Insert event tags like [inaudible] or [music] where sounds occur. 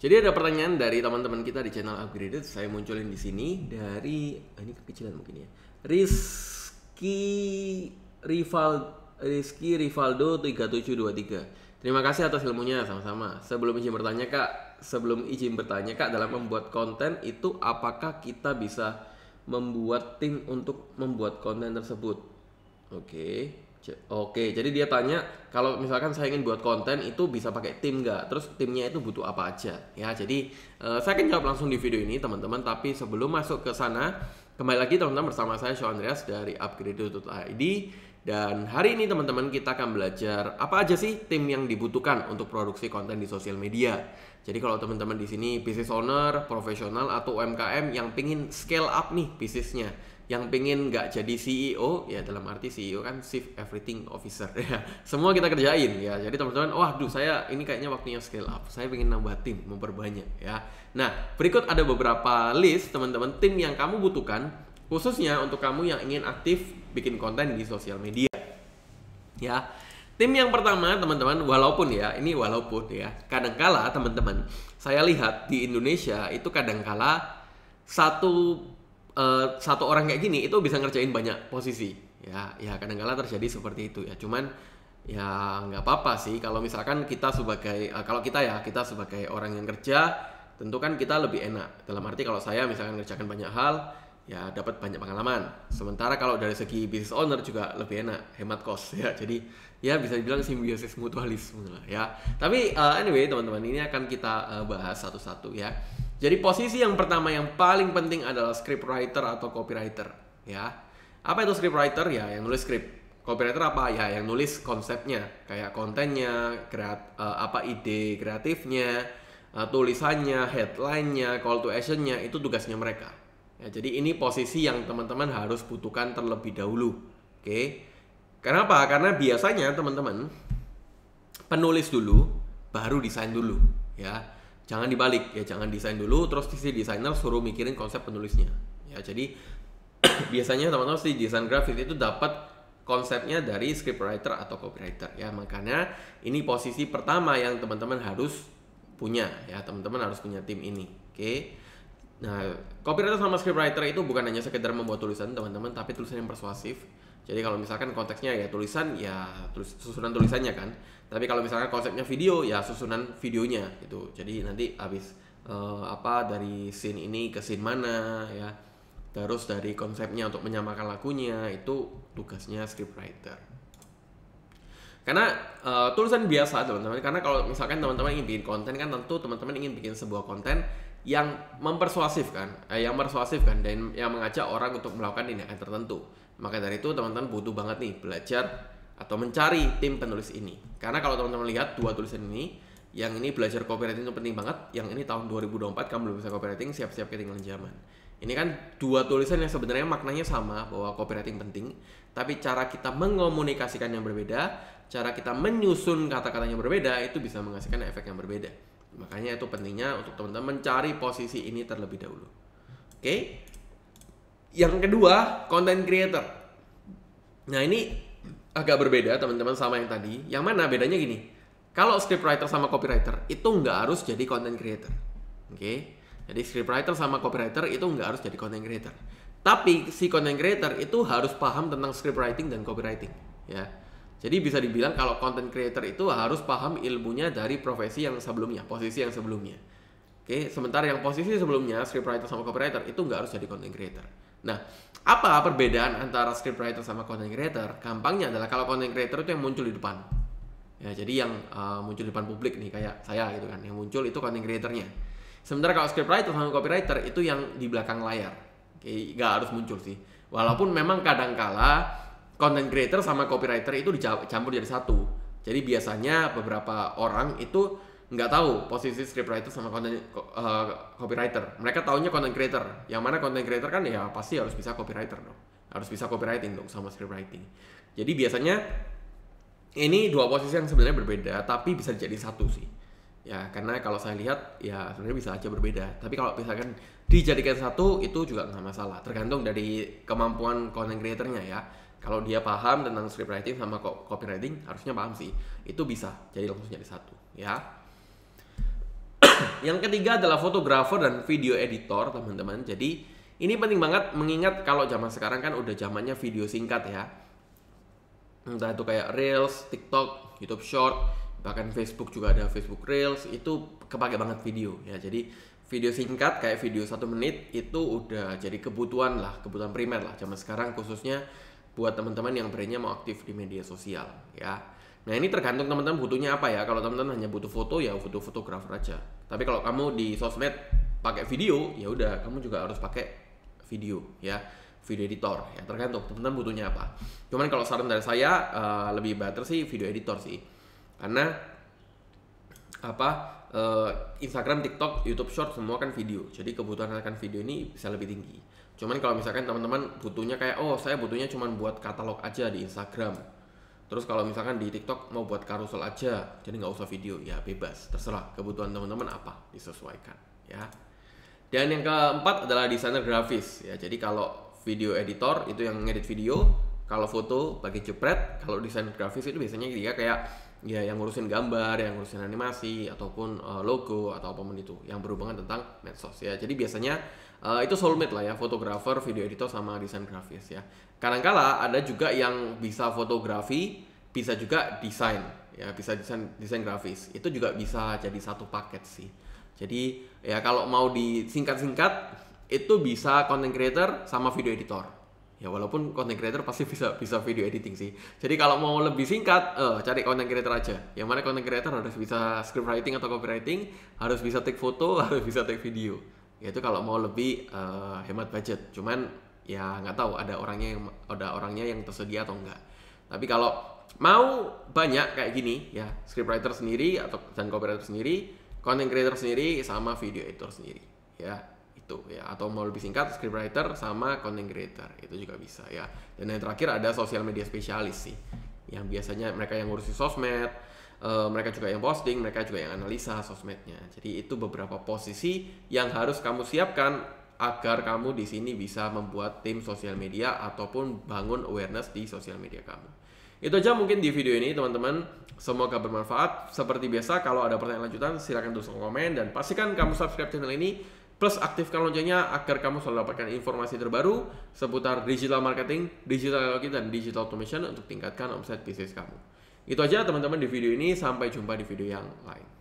Jadi ada pertanyaan dari teman-teman kita di channel Upgraded, saya munculin di sini dari ah, ini kekecilan mungkin ya. Rizky Rival Rizky Rivaldo 3723. Terima kasih atas ilmunya sama-sama. Sebelum izin bertanya Kak, sebelum izin bertanya Kak dalam membuat konten itu apakah kita bisa membuat tim untuk membuat konten tersebut? Oke. Okay. Oke, jadi dia tanya kalau misalkan saya ingin buat konten itu bisa pakai tim nggak? Terus timnya itu butuh apa aja? Ya, jadi uh, saya akan jawab langsung di video ini teman-teman. Tapi sebelum masuk ke sana, kembali lagi teman-teman bersama saya Sean Andreas dari upgrade.id dan hari ini teman-teman kita akan belajar apa aja sih tim yang dibutuhkan untuk produksi konten di sosial media. Jadi kalau teman-teman di sini bisnis owner, profesional atau UMKM yang pingin scale up nih bisnisnya yang pengen nggak jadi CEO ya dalam arti CEO kan Chief Everything Officer [laughs] ya semua kita kerjain ya jadi teman-teman wah duh saya ini kayaknya waktunya scale up saya pengen nambah tim memperbanyak ya nah berikut ada beberapa list teman-teman tim yang kamu butuhkan khususnya untuk kamu yang ingin aktif bikin konten di sosial media ya Tim yang pertama teman-teman, walaupun ya, ini walaupun ya, kadangkala teman-teman, saya lihat di Indonesia itu kadangkala satu Eh, satu orang kayak gini itu bisa ngerjain banyak posisi ya ya kadang-kala terjadi seperti itu ya cuman ya nggak apa-apa sih kalau misalkan kita sebagai uh, kalau kita ya kita sebagai orang yang kerja tentu kan kita lebih enak dalam arti kalau saya misalkan ngerjakan banyak hal ya dapat banyak pengalaman sementara kalau dari segi business owner juga lebih enak hemat kos [laughs] ya jadi ya bisa dibilang simbiosis mutualisme ya tapi uh, anyway teman-teman ini akan kita uh, bahas satu-satu ya jadi posisi yang pertama yang paling penting adalah script writer atau copywriter, ya. Apa itu script writer? Ya, yang nulis script. Copywriter apa? Ya, yang nulis konsepnya, kayak kontennya, kreat uh, eh, apa ide kreatifnya, uh, tulisannya, headline-nya, call to action-nya itu tugasnya mereka. Ya, jadi ini posisi yang teman-teman harus butuhkan terlebih dahulu. Oke. Okay? Kenapa? Karena biasanya teman-teman penulis dulu baru desain dulu, ya jangan dibalik ya jangan desain dulu terus si desainer suruh mikirin konsep penulisnya ya jadi [clears throat] biasanya teman-teman si desain grafis itu dapat konsepnya dari scriptwriter atau copywriter ya makanya ini posisi pertama yang teman-teman harus punya ya teman-teman harus punya tim ini oke okay? nah copywriter sama scriptwriter itu bukan hanya sekedar membuat tulisan teman-teman tapi tulisan yang persuasif jadi kalau misalkan konteksnya ya tulisan ya tulis, susunan tulisannya kan. Tapi kalau misalkan konsepnya video ya susunan videonya gitu. Jadi nanti habis uh, apa dari scene ini ke scene mana ya. Terus dari konsepnya untuk menyamakan lagunya itu tugasnya scriptwriter. Karena uh, tulisan biasa teman-teman. Karena kalau misalkan teman-teman ingin bikin konten kan tentu teman-teman ingin bikin sebuah konten yang mempersuasif kan, eh, yang persuasif kan dan yang mengajak orang untuk melakukan tindakan tertentu. Maka dari itu teman-teman butuh banget nih belajar atau mencari tim penulis ini. Karena kalau teman-teman lihat dua tulisan ini, yang ini belajar copywriting itu penting banget, yang ini tahun 2024 kamu belum bisa copywriting, siap-siap ketinggalan zaman. Ini kan dua tulisan yang sebenarnya maknanya sama bahwa copywriting penting, tapi cara kita mengomunikasikan yang berbeda, cara kita menyusun kata-katanya berbeda itu bisa menghasilkan efek yang berbeda. Makanya itu pentingnya untuk teman-teman mencari posisi ini terlebih dahulu. Oke? Okay? Yang kedua, content creator. Nah, ini agak berbeda teman-teman sama yang tadi. Yang mana bedanya gini. Kalau scriptwriter sama copywriter itu nggak harus jadi content creator. Oke. Okay? Jadi scriptwriter sama copywriter itu nggak harus jadi content creator. Tapi si content creator itu harus paham tentang scriptwriting dan copywriting, ya. Jadi bisa dibilang kalau content creator itu harus paham ilmunya dari profesi yang sebelumnya, posisi yang sebelumnya. Oke, sementara yang posisi sebelumnya scriptwriter sama copywriter itu nggak harus jadi content creator. Nah, apa perbedaan antara scriptwriter sama content creator? Gampangnya adalah kalau content creator itu yang muncul di depan. Ya, jadi yang uh, muncul di depan publik nih kayak saya gitu kan. Yang muncul itu content creatornya. Sementara kalau scriptwriter sama copywriter itu yang di belakang layar. Oke, nggak harus muncul sih. Walaupun memang kadangkala content creator sama copywriter itu dicampur jadi satu. Jadi biasanya beberapa orang itu nggak tahu posisi scriptwriter sama content uh, copywriter. Mereka taunya content creator. Yang mana content creator kan ya pasti harus bisa copywriter dong. Harus bisa copywriting dong sama scriptwriting. Jadi biasanya ini dua posisi yang sebenarnya berbeda tapi bisa jadi satu sih. Ya, karena kalau saya lihat ya sebenarnya bisa aja berbeda. Tapi kalau misalkan dijadikan satu itu juga nggak masalah. Tergantung dari kemampuan content creatornya ya kalau dia paham tentang scriptwriting sama copywriting harusnya paham sih itu bisa jadi langsung jadi satu ya [coughs] yang ketiga adalah fotografer dan video editor, teman-teman. Jadi, ini penting banget mengingat kalau zaman sekarang kan udah zamannya video singkat ya. Entah itu kayak Reels, TikTok, YouTube Short, bahkan Facebook juga ada Facebook Reels, itu kepake banget video ya. Jadi, video singkat kayak video satu menit itu udah jadi kebutuhan lah, kebutuhan primer lah zaman sekarang khususnya buat teman-teman yang brandnya mau aktif di media sosial ya. Nah ini tergantung teman-teman butuhnya apa ya. Kalau teman-teman hanya butuh foto ya butuh fotografer aja. Tapi kalau kamu di sosmed pakai video, ya udah kamu juga harus pakai video ya video editor ya tergantung teman-teman butuhnya apa cuman kalau saran dari saya uh, lebih better sih video editor sih karena apa uh, Instagram, TikTok, YouTube Short semua kan video jadi kebutuhan akan video ini bisa lebih tinggi cuman kalau misalkan teman-teman butuhnya kayak oh saya butuhnya cuman buat katalog aja di Instagram Terus kalau misalkan di TikTok mau buat karusel aja, jadi nggak usah video, ya bebas, terserah kebutuhan teman-teman apa disesuaikan, ya. Dan yang keempat adalah desainer grafis, ya. Jadi kalau video editor itu yang ngedit video, kalau foto pakai jepret, kalau desainer grafis itu biasanya dia kayak ya yang ngurusin gambar, yang ngurusin animasi ataupun uh, logo atau apapun itu yang berhubungan tentang medsos ya. Jadi biasanya uh, itu soulmate lah ya, fotografer, video editor sama desain grafis ya. Kadangkala ada juga yang bisa fotografi, bisa juga desain ya, bisa desain desain grafis. Itu juga bisa jadi satu paket sih. Jadi ya kalau mau disingkat-singkat itu bisa content creator sama video editor ya walaupun content creator pasti bisa bisa video editing sih jadi kalau mau lebih singkat uh, cari content creator aja yang mana content creator harus bisa script writing atau copywriting harus bisa take foto [laughs] harus bisa take video itu kalau mau lebih uh, hemat budget cuman ya nggak tahu ada orangnya yang ada orangnya yang tersedia atau enggak tapi kalau mau banyak kayak gini ya script writer sendiri atau dan copywriter sendiri content creator sendiri sama video editor sendiri ya gitu ya atau mau lebih singkat scriptwriter sama content creator itu juga bisa ya dan yang terakhir ada social media spesialis sih yang biasanya mereka yang ngurusi sosmed uh, mereka juga yang posting mereka juga yang analisa sosmednya jadi itu beberapa posisi yang harus kamu siapkan agar kamu di sini bisa membuat tim sosial media ataupun bangun awareness di sosial media kamu. Itu aja mungkin di video ini teman-teman. Semoga bermanfaat. Seperti biasa kalau ada pertanyaan lanjutan silahkan tulis komen dan pastikan kamu subscribe channel ini Plus aktifkan loncengnya agar kamu selalu dapatkan informasi terbaru seputar digital marketing, digital marketing, dan digital automation untuk tingkatkan omset bisnis kamu. Itu aja teman-teman di video ini, sampai jumpa di video yang lain.